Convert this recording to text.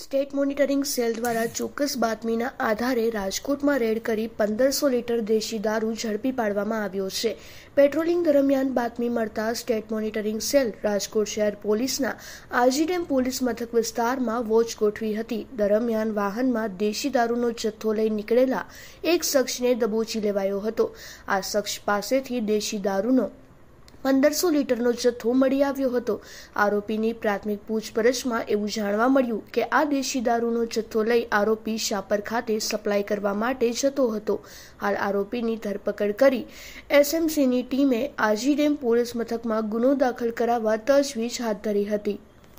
state monitoring cell દ્વારા ચોક્કસ બાતમીના આધારે રાજકોટમાં રેડ કરી પંદરસો લીટર દેશી દારૂ ઝડપી પાડવામાં આવ્યો છે પેટ્રોલિંગ દરમિયાન બાતમી મળતા સ્ટેટ મોનિટરિંગ સેલ રાજકોટ શહેર પોલીસના આજીડેમ પોલીસ મથક વિસ્તારમાં વોચ ગોઠવી હતી દરમિયાન વાહનમાં દેશી દારૂનો જથ્થો લઈ નીકળેલા એક શખ્સને દબોચી લેવાયો હતો આ શખ્સ પાસેથી દેશી દારૂનો પંદરસો લીટરનો જથ્થો મળી આવ્યો હતો આરોપીની પ્રાથમિક પૂછપરછમાં એવું જાણવા મળ્યું કે આ દેશી દારૂનો જથ્થો લઈ આરોપી શાપર ખાતે સપ્લાય કરવા માટે જતો હતો હાલ આરોપીની ધરપકડ કરી એસએમસીની ટીમે આજીડેમ પોલીસ મથકમાં ગુનો દાખલ કરાવવા તજવીજ હાથ ધરી હતી